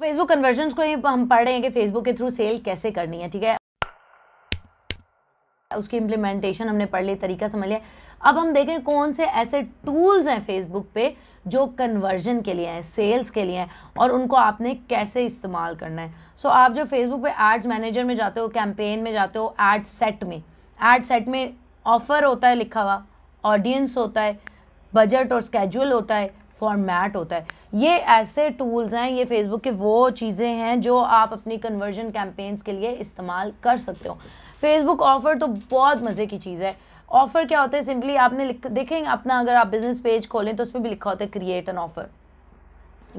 Facebook तो conversion को ही हम पढ़ रहे हैं कि फेसबुक के थ्रू सेल कैसे करनी है ठीक है उसकी इम्प्लीमेंटेशन हमने पढ़ लिया तरीका समझ लिया अब हम देखें कौन से ऐसे टूल्स हैं फेसबुक पे जो कन्वर्जन के लिए हैं सेल्स के लिए हैं और उनको आपने कैसे इस्तेमाल करना है सो so, आप जब फेसबुक पे एड्स मैनेजर में जाते हो कैंपेन में जाते हो एड सेट में एड सेट में ऑफ़र होता है लिखा हुआ ऑडियंस होता है बजट और स्केड्यूल होता है फॉर्मेट होता है ये ऐसे टूल्स हैं ये फेसबुक के वो चीज़ें हैं जो आप अपनी कन्वर्जन कैंपेन्स के लिए इस्तेमाल कर सकते हो फेसबुक ऑफ़र तो बहुत मज़े की चीज़ है ऑफ़र क्या होता है सिंपली आपने देखें अपना अगर आप बिज़नेस पेज खोलें तो उसमें भी लिखा होता है क्रिएट एन ऑफ़र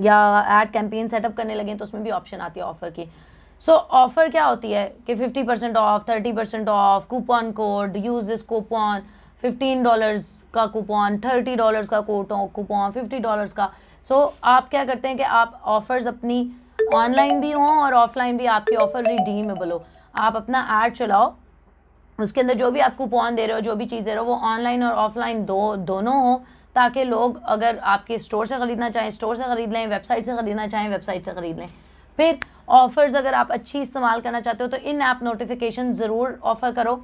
या एड कैंपेन सेटअप करने लगें तो उसमें भी ऑप्शन आती है ऑफ़र की सो so, ऑफ़र क्या होती है कि fifty percent off thirty percent off coupon code use this coupon fifteen dollars का कूपन थर्टी डॉलर्स का कूपन फिफ्टी डॉलर्स का सो so, आप क्या करते हैं कि आप ऑफ़र्स अपनी ऑनलाइन भी हों और ऑफलाइन भी आपके ऑफ़र रिडीमेबल हो आप अपना ऐड चलाओ उसके अंदर जो भी आप कूपन दे रहे हो जो भी चीज़ दे रहे हो वो ऑनलाइन और ऑफलाइन दो दोनों हो ताकि लोग अगर आपके स्टोर से ख़रीदना चाहें स्टोर से ख़रीद लें वेबसाइट से ख़रीदना चाहें वेबसाइट से ख़रीद लें फिर ऑफ़र्स अगर आप अच्छी इस्तेमाल करना चाहते हो तो इन ऐप नोटिफिकेशन ज़रूर ऑफ़र करो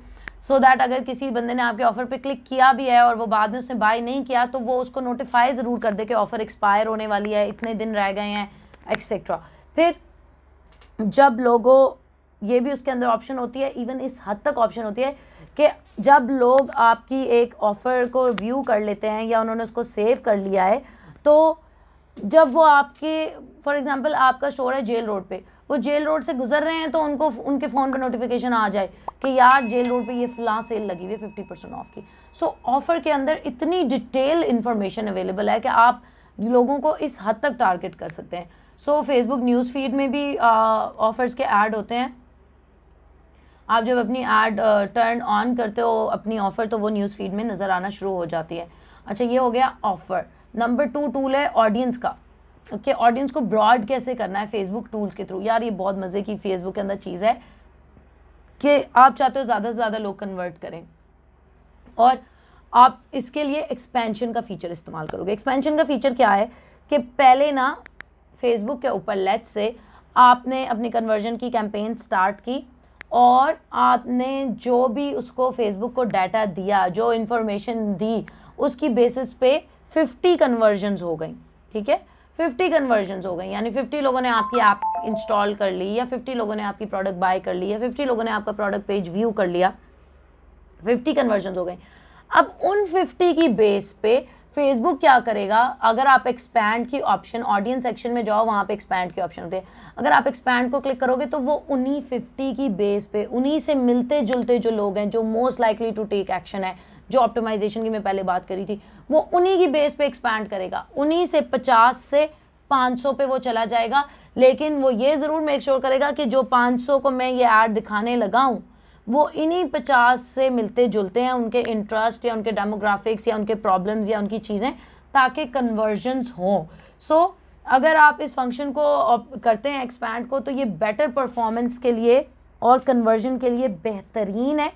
सो so दैट अगर किसी बंदे ने आपके ऑफर पे क्लिक किया भी है और वो बाद में उसने बाय नहीं किया तो वो उसको नोटिफाई ज़रूर कर दे कि ऑफ़र एक्सपायर होने वाली है इतने दिन रह गए हैं एक्सेट्रा फिर जब लोगों ये भी उसके अंदर ऑप्शन होती है इवन इस हद तक ऑप्शन होती है कि जब लोग आपकी एक ऑफ़र को व्यू कर लेते हैं या उन्होंने उसको सेव कर लिया है तो जब वो आपके फॉर एग्ज़ाम्पल आपका स्टोर है जेल रोड पे वो जेल रोड से गुजर रहे हैं तो उनको उनके फ़ोन पर नोटिफिकेशन आ जाए कि यार जेल रोड पे ये फिलहाल सेल लगी हुई है फिफ्टी परसेंट ऑफ की सो so, ऑफ़र के अंदर इतनी डिटेल इन्फॉर्मेशन अवेलेबल है कि आप लोगों को इस हद तक टारगेट कर सकते हैं सो फेसबुक न्यूज़ फीड में भी ऑफ़र्स के ऐड होते हैं आप जब अपनी ऐड टर्न ऑन करते हो अपनी ऑफ़र तो वो न्यूज़ फीड में नज़र आना शुरू हो जाती है अच्छा ये हो गया ऑफ़र नंबर टू टूल है ऑडियंस का कि ऑडियंस को ब्रॉड कैसे करना है फेसबुक टूल्स के थ्रू यार ये बहुत मज़े की फेसबुक के अंदर चीज़ है कि आप चाहते हो ज़्यादा से ज़्यादा लोग कन्वर्ट करें और आप इसके लिए एक्सपेंशन का फ़ीचर इस्तेमाल करोगे एक्सपेंशन का फ़ीचर क्या है कि पहले ना फेसबुक के ऊपर लेट से आपने अपनी कन्वर्जन की कैंपेन स्टार्ट की और आपने जो भी उसको फेसबुक को डाटा दिया जो इन्फॉर्मेशन दी उसकी बेसिस पे 50 कन्वर्जन्स हो गई ठीक है 50 कन्वर्जन हो गई यानी 50 लोगों ने आपकी ऐप आप इंस्टॉल कर ली या 50 लोगों ने आपकी प्रोडक्ट बाय कर ली या 50 लोगों ने आपका प्रोडक्ट पेज व्यू कर लिया 50 कन्वर्जन हो गए अब उन 50 की बेस पे फेसबुक क्या करेगा अगर आप एक्सपैंड की ऑप्शन ऑडियंस सेक्शन में जाओ वहाँ पे एक्सपैंड की ऑप्शन होते हैं अगर आप एक्सपैंड को क्लिक करोगे तो वो उन्हीं 50 की बेस पे उन्हीं से मिलते जुलते जो लोग हैं जो most likely to take action है जो ऑप्टिमाइजेशन की मैं पहले बात करी थी वो उन्हीं की बेस पे एक्सपैंड करेगा उन्हीं से पचास से पाँच सौ वो चला जाएगा लेकिन वो ये ज़रूर मेक श्योर करेगा कि जो पाँच को मैं ये ऐड दिखाने लगाऊँ वो इन्हीं पचास से मिलते जुलते हैं उनके इंटरेस्ट या उनके डेमोग्राफिक्स या उनके प्रॉब्लम्स या उनकी चीज़ें ताकि कन्वर्जन्स हों सो so, अगर आप इस फंक्शन को करते हैं एक्सपैंड को तो ये बेटर परफॉर्मेंस के लिए और कन्वर्जन के लिए बेहतरीन है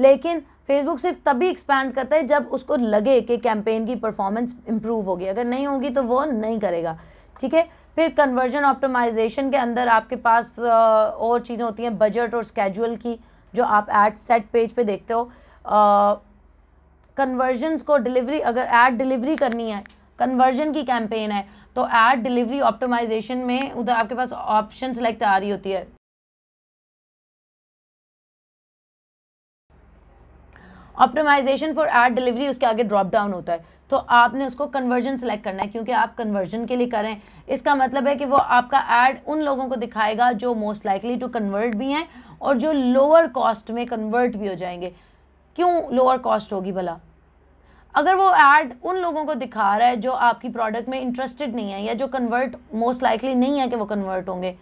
लेकिन फेसबुक सिर्फ तभी एक्सपैंड करता है जब उसको लगे कि कैंपेन की परफॉर्मेंस इम्प्रूव होगी अगर नहीं होगी तो वो नहीं करेगा ठीक है फिर कन्वर्जन ऑप्टिमाइजेशन के अंदर आपके पास और चीज़ें होती हैं बजट और स्केजुअल की जो आप एड सेट पेज पे देखते हो कन्वर्जन्स को डिलीवरी अगर एड डिलीवरी करनी है कन्वर्जन की कैंपेन है तो एड डिलीवरी ऑप्टिमाइजेशन में उधर आपके पास ऑप्शन सेलेक्ट आ रही होती है ऑप्टिमाइजेशन फॉर एड डिलीवरी उसके आगे ड्रॉप डाउन होता है तो आपने उसको कन्वर्जन सेलेक्ट करना है क्योंकि आप कन्वर्जन के लिए करें इसका मतलब है कि वो आपका एड उन लोगों को दिखाएगा जो मोस्ट लाइकली टू कन्वर्ट भी हैं और जो लोअर कॉस्ट में कन्वर्ट भी हो जाएंगे क्यों लोअर कॉस्ट होगी भला अगर वो ऐड उन लोगों को दिखा रहा है जो आपकी प्रोडक्ट में इंटरेस्टेड नहीं है या जो कन्वर्ट मोस्ट लाइकली नहीं है कि वो कन्वर्ट होंगे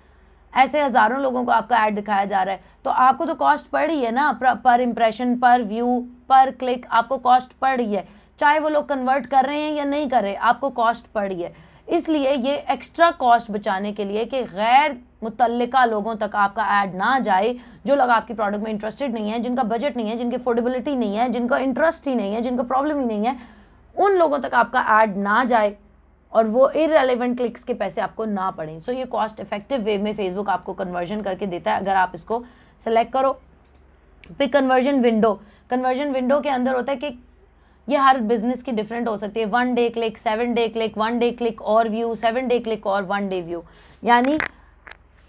ऐसे हज़ारों लोगों को आपका ऐड दिखाया जा रहा है तो आपको तो कॉस्ट पड़ रही है ना पर इम्प्रेशन पर व्यू पर क्लिक आपको कॉस्ट पड़ रही है चाहे वो लोग कन्वर्ट कर रहे हैं या नहीं कर रहे आपको कॉस्ट पड़ रही है इसलिए ये एक्स्ट्रा कॉस्ट बचाने के लिए कि गैर मुतलका लोगों तक आपका ऐड ना जाए जो लोग आपकी प्रोडक्ट में इंटरेस्टेड नहीं है जिनका बजट नहीं है जिनकी अफोर्डेबिलिटी नहीं है जिनका इंटरेस्ट ही नहीं है जिनका प्रॉब्लम ही नहीं है उन लोगों तक आपका ऐड ना जाए और वो इरेलीवेंट क्लिक्स के पैसे आपको ना पड़े सो so, ये कॉस्ट इफेक्टिव वे में फेसबुक आपको कन्वर्जन करके देता है अगर आप इसको सेलेक्ट करो फिर कन्वर्जन विंडो कन्वर्जन विंडो के अंदर होता है कि ये हर बिजनेस की डिफरेंट हो सकती है one day click seven day click one day click और व्यू सेवन डे क्लिक और वन डे व्यू यानी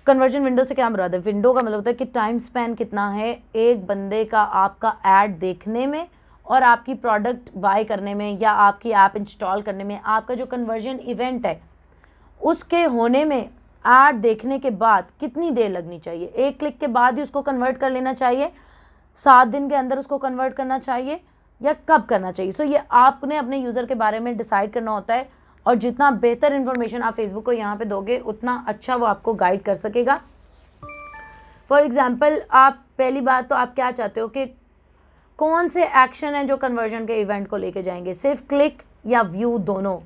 कन्वर्जन विंडो से क्या मतलब है विंडो का मतलब होता है कि टाइम स्पेन कितना है एक बंदे का आपका एड देखने में और आपकी प्रोडक्ट बाय करने में या आपकी ऐप इंस्टॉल करने में आपका जो कन्वर्जन इवेंट है उसके होने में ऐड देखने के बाद कितनी देर लगनी चाहिए एक क्लिक के बाद ही उसको कन्वर्ट कर लेना चाहिए सात दिन के अंदर उसको कन्वर्ट करना चाहिए या कब करना चाहिए सो so, ये आपने अपने यूज़र के बारे में डिसाइड करना होता है और जितना बेहतर इन्फॉर्मेशन आप फेसबुक को यहाँ पे दोगे उतना अच्छा वो आपको गाइड कर सकेगा फॉर एग्ज़ाम्पल आप पहली बात तो आप क्या चाहते हो कि कौन से एक्शन हैं जो कन्वर्जन के इवेंट को लेके जाएंगे सिर्फ क्लिक या व्यू दोनों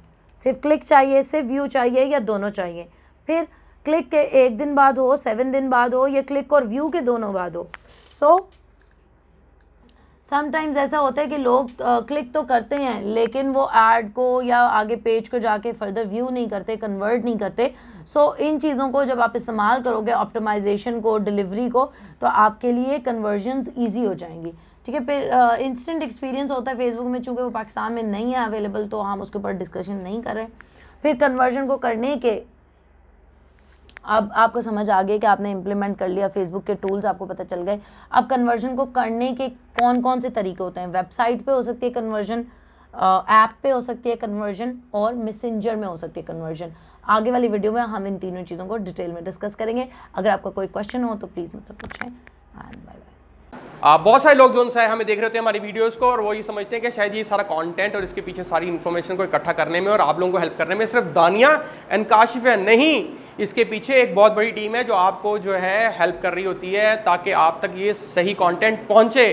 सिर्फ क्लिक चाहिए सिर्फ व्यू चाहिए या दोनों चाहिए फिर क्लिक के एक दिन बाद हो सेवन दिन बाद हो या क्लिक और व्यू के दोनों बाद हो सो so, समटाइम्स ऐसा होता है कि लोग क्लिक तो करते हैं लेकिन वो ऐड को या आगे पेज को जाके फर्दर व्यू नहीं करते कन्वर्ट नहीं करते सो so, इन चीज़ों को जब आप इस्तेमाल करोगे ऑप्टिमाइजेशन को डिलीवरी को तो आपके लिए कन्वर्जन्स ईजी हो जाएंगी ठीक है फिर इंस्टेंट एक्सपीरियंस होता है फेसबुक में चूँकि वो पाकिस्तान में नहीं है अवेलेबल तो हम उसके ऊपर डिस्कशन नहीं कर रहे फिर कन्वर्जन को करने के अब आपको समझ आ गया कि आपने इम्प्लीमेंट कर लिया फेसबुक के टूल्स आपको पता चल गए अब कन्वर्जन को करने के कौन कौन से तरीके होते हैं वेबसाइट पे हो सकती है कन्वर्जन ऐप पे हो सकती है कन्वर्जन और मैसेंजर में हो सकती है कन्वर्जन आगे वाली वीडियो में हम इन तीनों चीज़ों को डिटेल में डिस्कस करेंगे अगर आपका कोई क्वेश्चन हो तो प्लीज़ मुझसे पूछें एंड बाय बहुत सारे लोग जो है हमें देख रहे होते हैं हमारी वीडियोस को और वो ये समझते हैं कि शायद ये सारा कंटेंट और इसके पीछे सारी इन्फॉर्मेशन को इकट्ठा करने में और आप लोगों को हेल्प करने में सिर्फ दानिया एंड काशिफ है नहीं इसके पीछे एक बहुत बड़ी टीम है जो आपको जो है हेल्प कर रही होती है ताकि आप तक ये सही कॉन्टेंट पहुँचे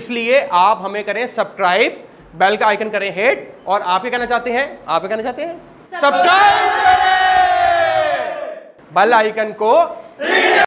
इसलिए आप हमें करें सब्सक्राइब बेल का आइकन करें हेड और आप ये कहना चाहते हैं आप ये कहना चाहते हैं सब्सक्राइब बेल आइकन को